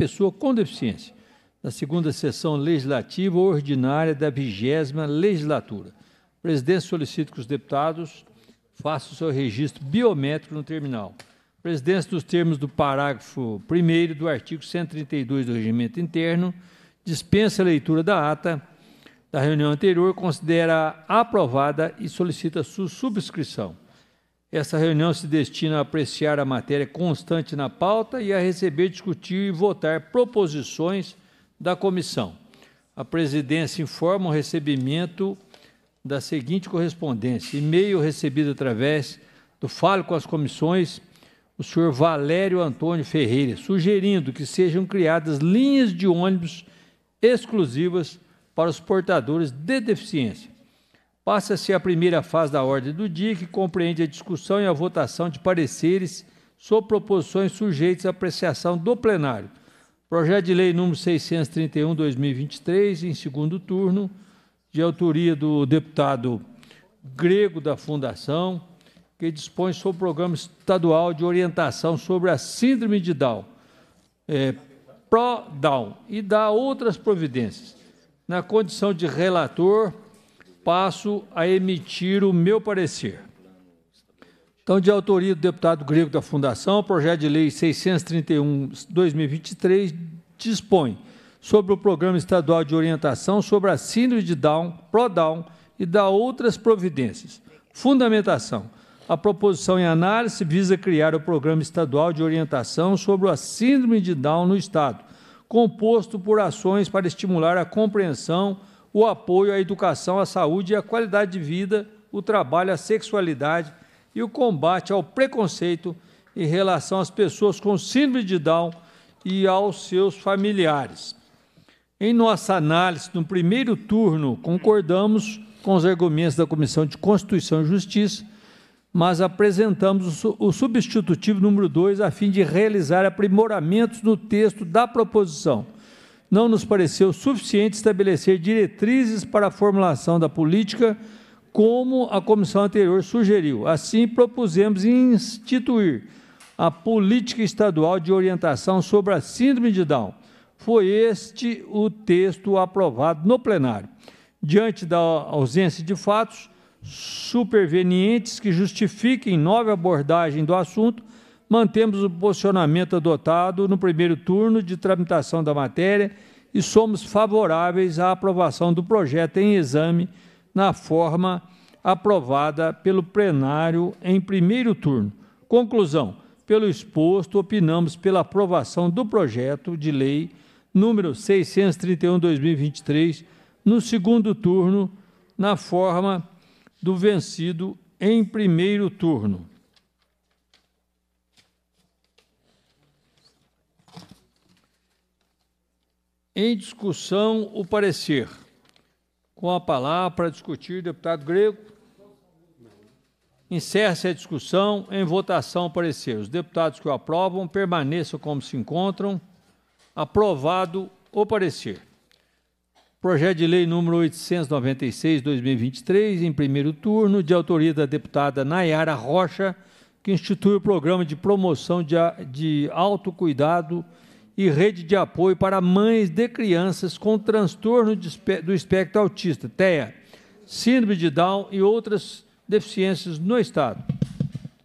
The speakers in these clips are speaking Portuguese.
pessoa com deficiência, na segunda sessão legislativa ordinária da vigésima legislatura. O presidente solicita que os deputados façam o seu registro biométrico no terminal. Presidência dos termos do parágrafo 1 do artigo 132 do Regimento Interno, dispensa a leitura da ata da reunião anterior, considera aprovada e solicita sua subscrição. Essa reunião se destina a apreciar a matéria constante na pauta e a receber, discutir e votar proposições da comissão. A presidência informa o recebimento da seguinte correspondência: e-mail recebido através do Fale com as Comissões, o senhor Valério Antônio Ferreira, sugerindo que sejam criadas linhas de ônibus exclusivas para os portadores de deficiência. Passa-se a primeira fase da ordem do dia, que compreende a discussão e a votação de pareceres sobre proposições sujeitas à apreciação do plenário. Projeto de Lei número 631/2023, em segundo turno, de autoria do deputado grego da Fundação, que dispõe sobre o programa estadual de orientação sobre a síndrome de Down, é, pró-Down, e dá outras providências. Na condição de relator, passo a emitir o meu parecer. Então, de autoria do deputado grego da Fundação, o projeto de lei 631-2023 dispõe sobre o Programa Estadual de Orientação sobre a Síndrome de Down, ProDown e da outras providências. Fundamentação. A proposição em análise visa criar o Programa Estadual de Orientação sobre a Síndrome de Down no Estado, composto por ações para estimular a compreensão, o apoio à educação, à saúde e à qualidade de vida, o trabalho, a sexualidade e o combate ao preconceito em relação às pessoas com síndrome de Down e aos seus familiares. Em nossa análise no primeiro turno, concordamos com os argumentos da Comissão de Constituição e Justiça, mas apresentamos o substitutivo número 2 a fim de realizar aprimoramentos no texto da proposição não nos pareceu suficiente estabelecer diretrizes para a formulação da política, como a comissão anterior sugeriu. Assim, propusemos instituir a política estadual de orientação sobre a síndrome de Down. Foi este o texto aprovado no plenário. Diante da ausência de fatos supervenientes que justifiquem nova abordagem do assunto, mantemos o posicionamento adotado no primeiro turno de tramitação da matéria e somos favoráveis à aprovação do projeto em exame na forma aprovada pelo plenário em primeiro turno. Conclusão: pelo exposto, opinamos pela aprovação do projeto de lei número 631/2023 no segundo turno na forma do vencido em primeiro turno. Em discussão, o parecer. Com a palavra para discutir, deputado Grego. Encerre-se a discussão. Em votação, o parecer. Os deputados que o aprovam permaneçam como se encontram. Aprovado o parecer. Projeto de lei número 896/2023, em primeiro turno, de autoria da deputada Nayara Rocha, que institui o programa de promoção de, de autocuidado e e rede de apoio para mães de crianças com transtorno do espectro autista, TEA, síndrome de Down e outras deficiências no Estado.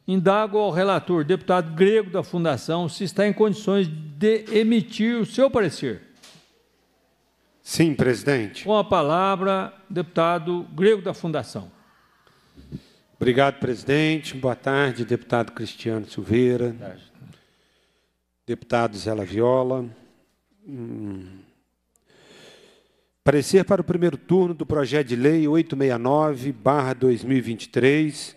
Indago ao relator, deputado grego da Fundação, se está em condições de emitir o seu parecer. Sim, presidente. Com a palavra, deputado grego da Fundação. Obrigado, presidente. Boa tarde, deputado Cristiano Silveira. Boa tarde deputado Zé Viola. Hum. Parecer para o primeiro turno do projeto de lei 869-2023,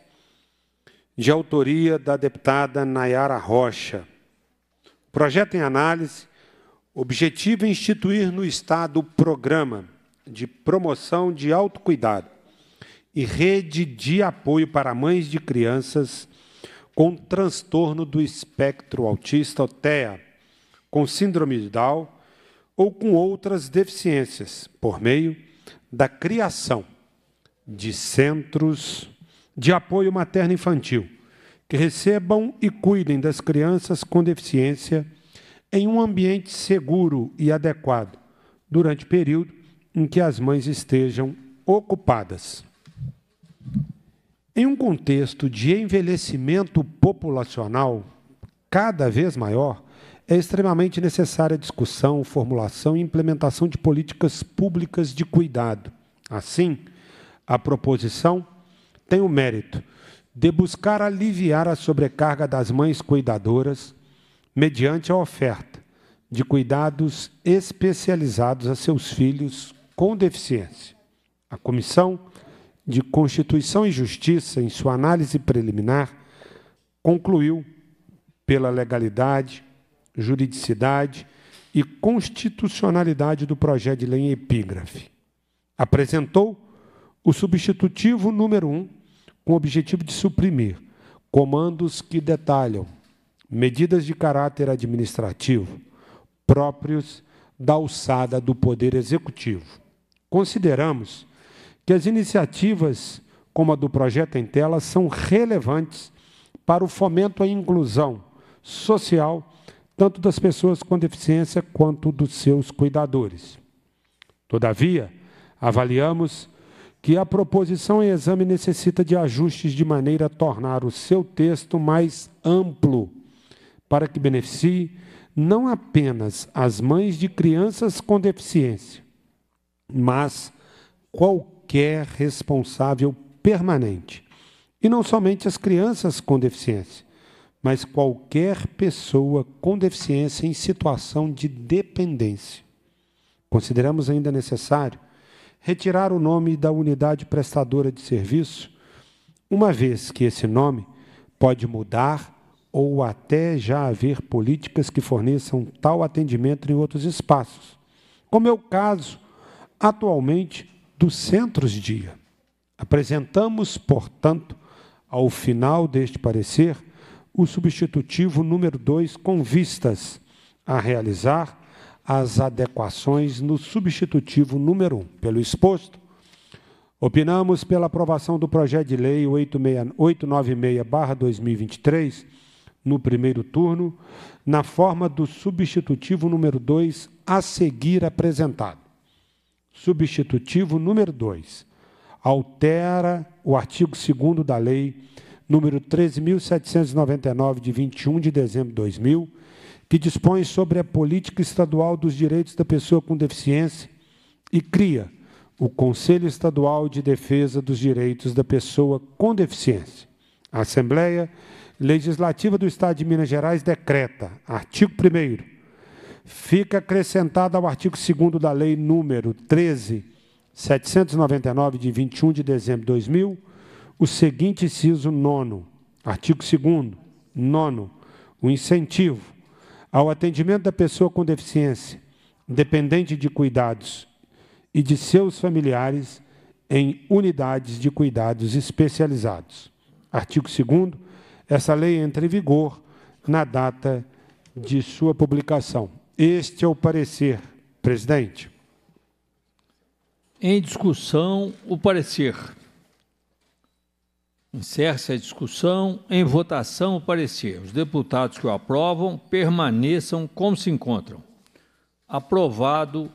de autoria da deputada Nayara Rocha. O projeto em análise, objetivo é instituir no Estado o programa de promoção de autocuidado e rede de apoio para mães de crianças com transtorno do espectro autista, ou TEA, com síndrome de Down ou com outras deficiências, por meio da criação de centros de apoio materno-infantil que recebam e cuidem das crianças com deficiência em um ambiente seguro e adequado, durante o período em que as mães estejam ocupadas. Em um contexto de envelhecimento populacional cada vez maior, é extremamente necessária a discussão, formulação e implementação de políticas públicas de cuidado. Assim, a proposição tem o mérito de buscar aliviar a sobrecarga das mães cuidadoras mediante a oferta de cuidados especializados a seus filhos com deficiência. A comissão de Constituição e Justiça, em sua análise preliminar, concluiu pela legalidade, juridicidade e constitucionalidade do projeto de lei em epígrafe. Apresentou o substitutivo número 1, um, com o objetivo de suprimir comandos que detalham medidas de caráter administrativo próprios da alçada do Poder Executivo. Consideramos que as iniciativas como a do Projeto em Tela são relevantes para o fomento à inclusão social, tanto das pessoas com deficiência quanto dos seus cuidadores. Todavia, avaliamos que a proposição em exame necessita de ajustes de maneira a tornar o seu texto mais amplo, para que beneficie não apenas as mães de crianças com deficiência, mas qualquer qualquer responsável permanente. E não somente as crianças com deficiência, mas qualquer pessoa com deficiência em situação de dependência. Consideramos ainda necessário retirar o nome da unidade prestadora de serviço, uma vez que esse nome pode mudar ou até já haver políticas que forneçam tal atendimento em outros espaços. Como é o caso, atualmente, dos centros dia. Apresentamos, portanto, ao final deste parecer, o substitutivo número 2 com vistas a realizar as adequações no substitutivo número 1. Um. Pelo exposto, opinamos pela aprovação do projeto de lei 896-2023 no primeiro turno, na forma do substitutivo número 2 a seguir apresentado substitutivo número 2 altera o artigo 2 da lei número 13799 de 21 de dezembro de 2000, que dispõe sobre a política estadual dos direitos da pessoa com deficiência e cria o Conselho Estadual de Defesa dos Direitos da Pessoa com Deficiência. A Assembleia Legislativa do Estado de Minas Gerais decreta, artigo 1 fica acrescentado ao artigo 2 da Lei número 13.799, de 21 de dezembro de 2000, o seguinte inciso nono, Artigo 2 nono, O incentivo ao atendimento da pessoa com deficiência, dependente de cuidados e de seus familiares em unidades de cuidados especializados. Artigo 2 Essa lei entra em vigor na data de sua publicação. Este é o parecer, presidente. Em discussão, o parecer. Encerra-se a discussão. Em votação, o parecer. Os deputados que o aprovam permaneçam como se encontram. Aprovado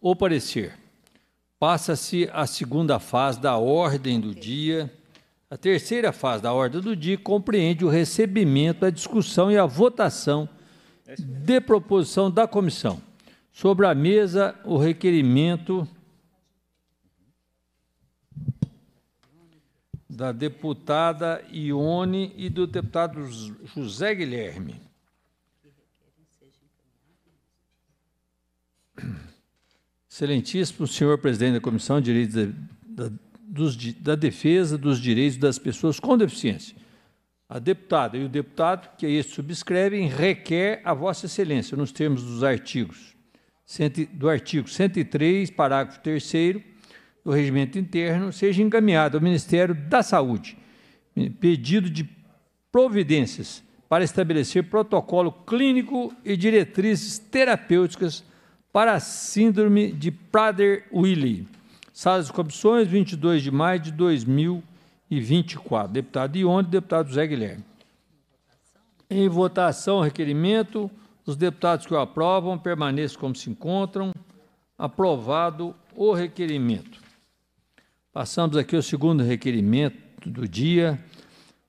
o parecer. Passa-se a segunda fase da ordem do dia. A terceira fase da ordem do dia compreende o recebimento, a discussão e a votação é de proposição da comissão. Sobre a mesa, o requerimento da deputada Ione e do deputado José Guilherme. Excelentíssimo senhor presidente da Comissão de Direitos da, da, dos, da Defesa dos Direitos das Pessoas com Deficiência a deputada e o deputado que aí subscrevem requer a Vossa Excelência, nos termos dos artigos, do artigo 103, parágrafo 3 do Regimento Interno, seja encaminhado ao Ministério da Saúde, pedido de providências para estabelecer protocolo clínico e diretrizes terapêuticas para a síndrome de Prader-Willi. Salas de comissões, 22 de maio de 2000 e 24. Deputado Ione, deputado José Guilherme. Em votação, requerimento. Os deputados que o aprovam permaneçam como se encontram. Aprovado o requerimento. Passamos aqui ao segundo requerimento do dia,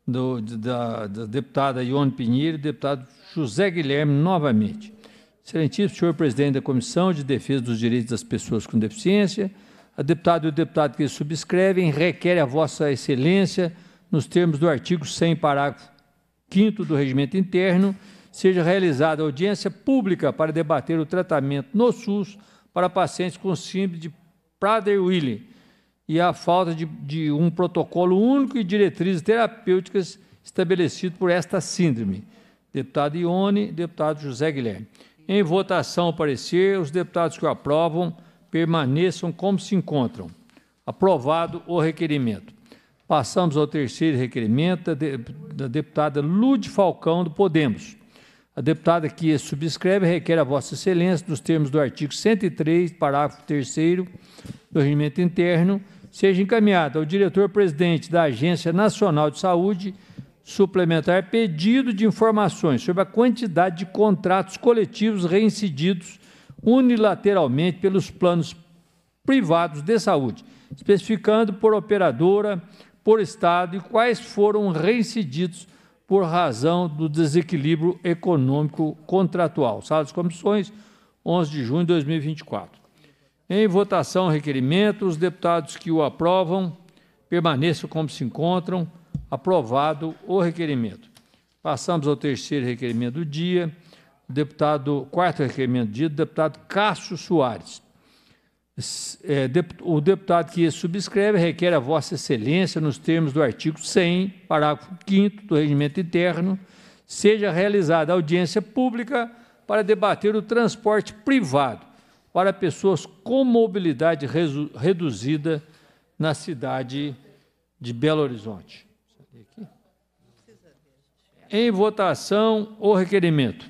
do, da, da, deputada Ione Pinheiro e deputado José Guilherme, novamente. Excelentíssimo senhor presidente da Comissão de Defesa dos Direitos das Pessoas com Deficiência, a deputada e o deputado que subscrevem requerem a Vossa Excelência, nos termos do artigo 100, parágrafo 5 do Regimento Interno, seja realizada audiência pública para debater o tratamento no SUS para pacientes com síndrome de Prader-Willi e a falta de, de, um protocolo único e diretrizes terapêuticas estabelecido por esta síndrome. Deputado Ione, deputado José Guilherme. Em votação, o parecer, os deputados que o aprovam permaneçam como se encontram. Aprovado o requerimento. Passamos ao terceiro requerimento da deputada Lude Falcão, do Podemos. A deputada que subscreve requer a Vossa Excelência, nos termos do artigo 103, parágrafo 3 do Regimento Interno, seja encaminhada ao diretor-presidente da Agência Nacional de Saúde suplementar pedido de informações sobre a quantidade de contratos coletivos reincididos unilateralmente pelos planos privados de saúde, especificando por operadora, por estado e quais foram reincididos por razão do desequilíbrio econômico contratual. Sala das Comissões, 11 de junho de 2024. Em votação, requerimento, os deputados que o aprovam permaneçam como se encontram. Aprovado o requerimento. Passamos ao terceiro requerimento do dia deputado, quarto requerimento de deputado Cássio Soares. É, o deputado que subscreve requer a Vossa Excelência, nos termos do artigo 100, parágrafo 5 do Regimento Interno, seja realizada audiência pública para debater o transporte privado para pessoas com mobilidade reduzida na cidade de Belo Horizonte. Em votação, o requerimento.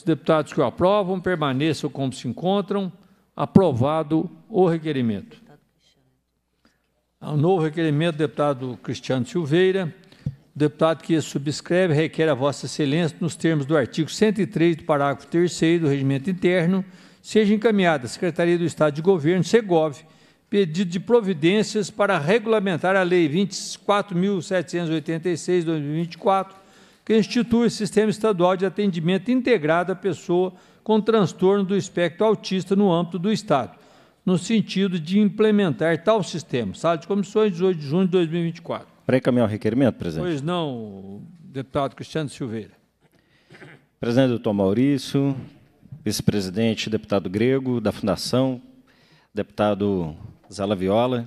Os deputados que o aprovam permaneçam como se encontram. Aprovado o requerimento. Ao novo requerimento, deputado Cristiano Silveira, o deputado que subscreve requer a Vossa Excelência, nos termos do artigo 103 do parágrafo 3 do Regimento Interno, seja encaminhada à Secretaria do Estado de Governo, SEGOV, pedido de providências para regulamentar a Lei 24.786, 2024, que institui o Sistema Estadual de Atendimento Integrado à Pessoa com Transtorno do Espectro Autista no âmbito do Estado, no sentido de implementar tal sistema. Sala de comissões, 18 de junho de 2024. Para encaminhar o requerimento, presidente. Pois não, deputado Cristiano Silveira. Presidente doutor Maurício, vice-presidente, deputado Grego, da Fundação, deputado Zala Viola.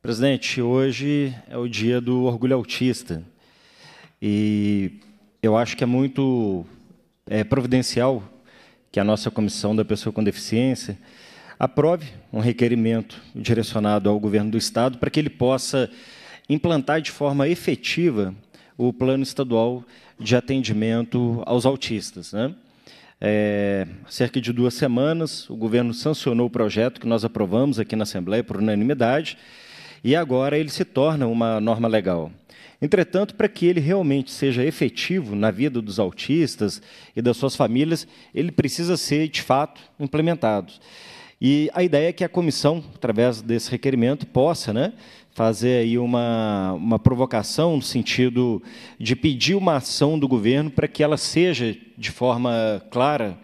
Presidente, hoje é o dia do orgulho autista. E eu acho que é muito é, providencial que a nossa Comissão da Pessoa com Deficiência aprove um requerimento direcionado ao governo do Estado para que ele possa implantar de forma efetiva o plano estadual de atendimento aos autistas. Né? É, cerca de duas semanas, o governo sancionou o projeto que nós aprovamos aqui na Assembleia por unanimidade, e agora ele se torna uma norma legal. Entretanto, para que ele realmente seja efetivo na vida dos autistas e das suas famílias, ele precisa ser, de fato, implementado. E a ideia é que a comissão, através desse requerimento, possa né, fazer aí uma, uma provocação no sentido de pedir uma ação do governo para que ela seja, de forma clara,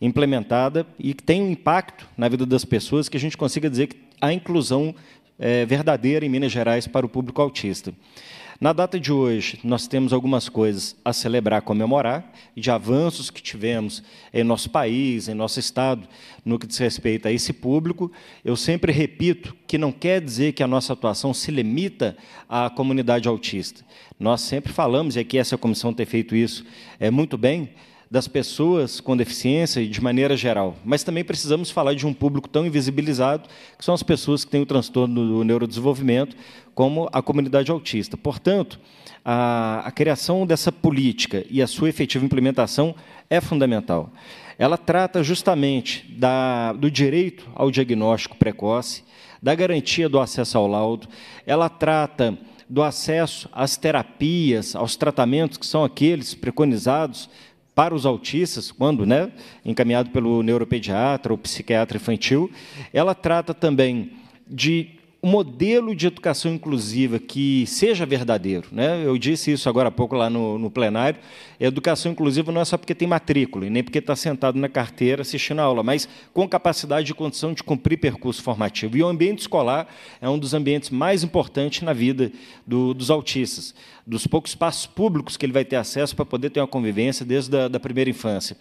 implementada e que tenha um impacto na vida das pessoas, que a gente consiga dizer que a inclusão é verdadeira em Minas Gerais para o público autista. Na data de hoje, nós temos algumas coisas a celebrar, a comemorar, de avanços que tivemos em nosso país, em nosso Estado, no que diz respeito a esse público. Eu sempre repito que não quer dizer que a nossa atuação se limita à comunidade autista. Nós sempre falamos, e aqui essa comissão tem feito isso é muito bem, das pessoas com deficiência de maneira geral, mas também precisamos falar de um público tão invisibilizado, que são as pessoas que têm o transtorno do neurodesenvolvimento, como a comunidade autista. Portanto, a, a criação dessa política e a sua efetiva implementação é fundamental. Ela trata justamente da, do direito ao diagnóstico precoce, da garantia do acesso ao laudo, ela trata do acesso às terapias, aos tratamentos que são aqueles preconizados para os autistas, quando né, encaminhado pelo neuropediatra ou psiquiatra infantil, ela trata também de um modelo de educação inclusiva que seja verdadeiro. Né? Eu disse isso agora há pouco lá no, no plenário. Educação inclusiva não é só porque tem matrícula e nem porque está sentado na carteira assistindo a aula, mas com capacidade e condição de cumprir percurso formativo. E o ambiente escolar é um dos ambientes mais importantes na vida do, dos autistas, dos poucos espaços públicos que ele vai ter acesso para poder ter uma convivência desde a da, da primeira infância.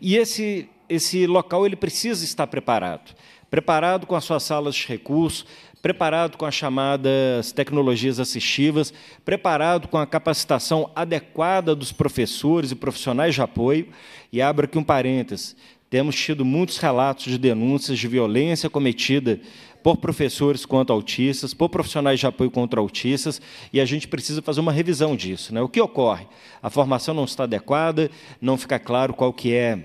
E esse, esse local ele precisa estar preparado preparado com as suas salas de recursos, preparado com as chamadas tecnologias assistivas, preparado com a capacitação adequada dos professores e profissionais de apoio. E abro aqui um parênteses: temos tido muitos relatos de denúncias de violência cometida por professores contra autistas, por profissionais de apoio contra autistas, e a gente precisa fazer uma revisão disso. Né? O que ocorre? A formação não está adequada, não fica claro qual que é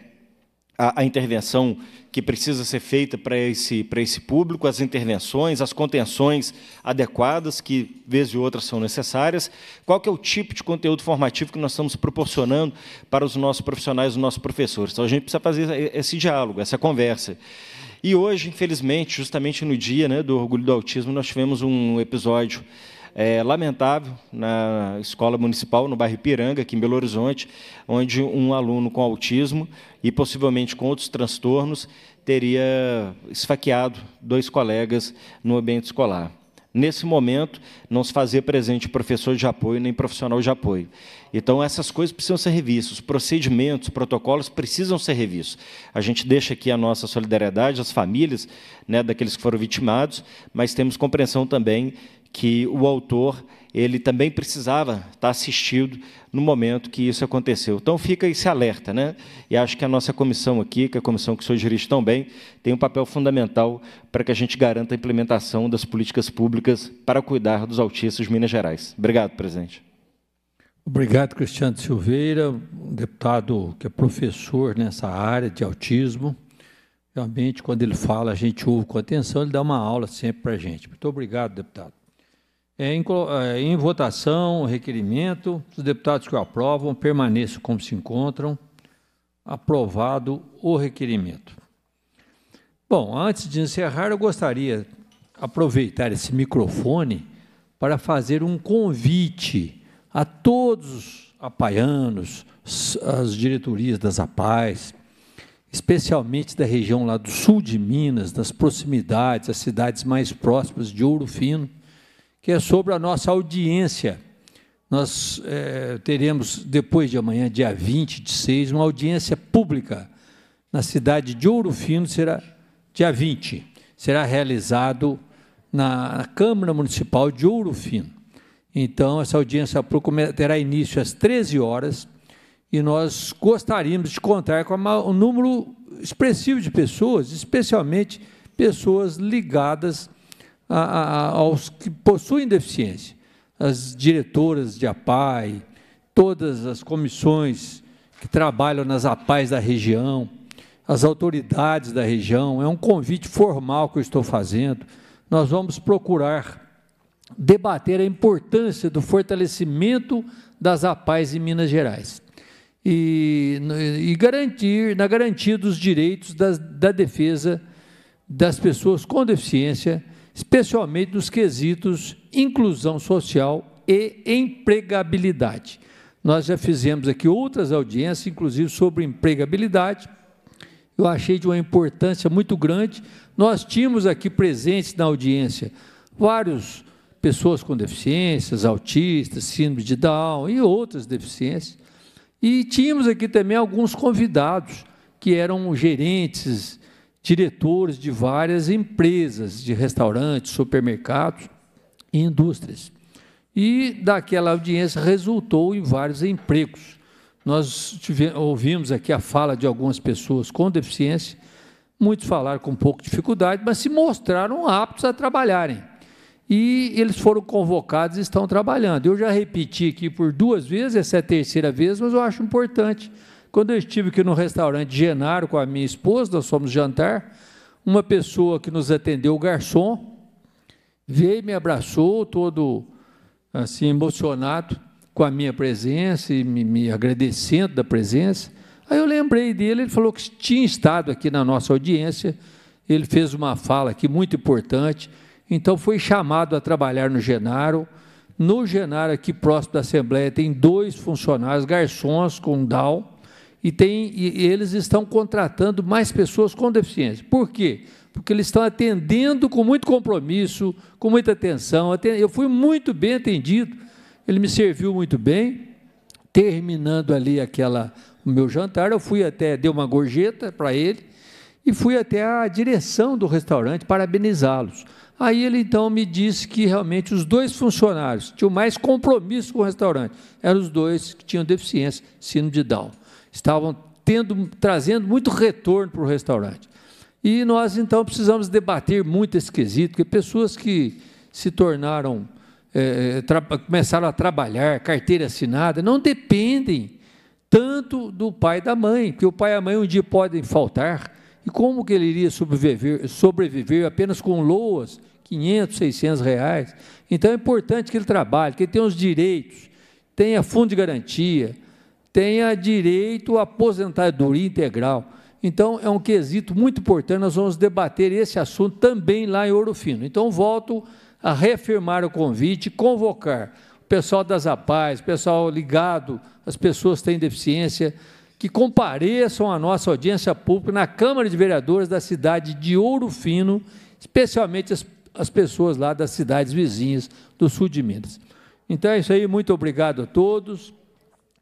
a, a intervenção que precisa ser feita para esse, para esse público, as intervenções, as contenções adequadas, que, vez e outra, são necessárias. Qual que é o tipo de conteúdo formativo que nós estamos proporcionando para os nossos profissionais, os nossos professores? Então, a gente precisa fazer esse diálogo, essa conversa. E hoje, infelizmente, justamente no dia né, do orgulho do autismo, nós tivemos um episódio é, lamentável na escola municipal, no bairro Piranga, aqui em Belo Horizonte, onde um aluno com autismo e possivelmente com outros transtornos teria esfaqueado dois colegas no ambiente escolar. Nesse momento, não se fazia presente professor de apoio nem profissional de apoio. Então, essas coisas precisam ser revistas, procedimentos, protocolos precisam ser revistos. A gente deixa aqui a nossa solidariedade às famílias né, daqueles que foram vitimados, mas temos compreensão também que o autor ele também precisava estar tá assistido no momento que isso aconteceu. Então fica esse alerta, né? E acho que a nossa comissão aqui, que é a comissão que o senhor dirige tão bem, tem um papel fundamental para que a gente garanta a implementação das políticas públicas para cuidar dos autistas de Minas Gerais. Obrigado, presidente. Obrigado, Cristiano Silveira, um deputado que é professor nessa área de autismo. Realmente, quando ele fala, a gente ouve com atenção, ele dá uma aula sempre para a gente. Muito obrigado, deputado. É, em, é, em votação, requerimento, os deputados que o aprovam permaneçam como se encontram. Aprovado o requerimento. Bom, antes de encerrar, eu gostaria de aproveitar esse microfone para fazer um convite a todos os apaianos, as diretorias das APAES, especialmente da região lá do sul de Minas, das proximidades, as cidades mais próximas de Ouro Fino, que é sobre a nossa audiência. Nós é, teremos, depois de amanhã, dia 20 de 6, uma audiência pública na cidade de Ouro Fino, será dia 20. Será realizado na Câmara Municipal de Ouro Fino. Então, essa audiência terá início às 13 horas e nós gostaríamos de contar com um número expressivo de pessoas, especialmente pessoas ligadas a a, a, aos que possuem deficiência, as diretoras de APAI, todas as comissões que trabalham nas APAIs da região, as autoridades da região, é um convite formal que eu estou fazendo. Nós vamos procurar debater a importância do fortalecimento das APAIs em Minas Gerais e, e garantir, na garantia dos direitos da defesa das pessoas com deficiência especialmente nos quesitos inclusão social e empregabilidade. Nós já fizemos aqui outras audiências, inclusive sobre empregabilidade. Eu achei de uma importância muito grande. Nós tínhamos aqui presentes na audiência várias pessoas com deficiências, autistas, síndrome de Down e outras deficiências. E tínhamos aqui também alguns convidados que eram gerentes diretores de várias empresas, de restaurantes, supermercados e indústrias. E daquela audiência resultou em vários empregos. Nós tivemos, ouvimos aqui a fala de algumas pessoas com deficiência, muitos falaram com pouca dificuldade, mas se mostraram aptos a trabalharem. E eles foram convocados e estão trabalhando. Eu já repeti aqui por duas vezes, essa é a terceira vez, mas eu acho importante quando eu estive aqui no restaurante Genaro com a minha esposa, nós fomos jantar, uma pessoa que nos atendeu, o garçom, veio me abraçou, todo assim emocionado com a minha presença e me, me agradecendo da presença. Aí eu lembrei dele, ele falou que tinha estado aqui na nossa audiência, ele fez uma fala aqui muito importante, então foi chamado a trabalhar no Genaro. No Genaro, aqui próximo da Assembleia, tem dois funcionários, garçons com DAO, e, tem, e eles estão contratando mais pessoas com deficiência. Por quê? Porque eles estão atendendo com muito compromisso, com muita atenção. Eu fui muito bem atendido, ele me serviu muito bem. Terminando ali aquela o meu jantar, eu fui até dei uma gorjeta para ele e fui até a direção do restaurante parabenizá-los. Aí ele então me disse que realmente os dois funcionários tinham mais compromisso com o restaurante. Eram os dois que tinham deficiência, sino de Down estavam tendo, trazendo muito retorno para o restaurante. E nós, então, precisamos debater muito esse quesito, porque pessoas que se tornaram, é, começaram a trabalhar, carteira assinada, não dependem tanto do pai e da mãe, porque o pai e a mãe um dia podem faltar, e como que ele iria sobreviver, sobreviver apenas com loas, 500, 600 reais? Então é importante que ele trabalhe, que ele tenha os direitos, tenha fundo de garantia, tenha direito à aposentadoria integral. Então, é um quesito muito importante, nós vamos debater esse assunto também lá em Ouro Fino. Então, volto a reafirmar o convite, convocar o pessoal das APAES, o pessoal ligado, as pessoas que têm deficiência, que compareçam à nossa audiência pública na Câmara de Vereadores da cidade de Ouro Fino, especialmente as, as pessoas lá das cidades vizinhas do sul de Minas. Então é isso aí, muito obrigado a todos.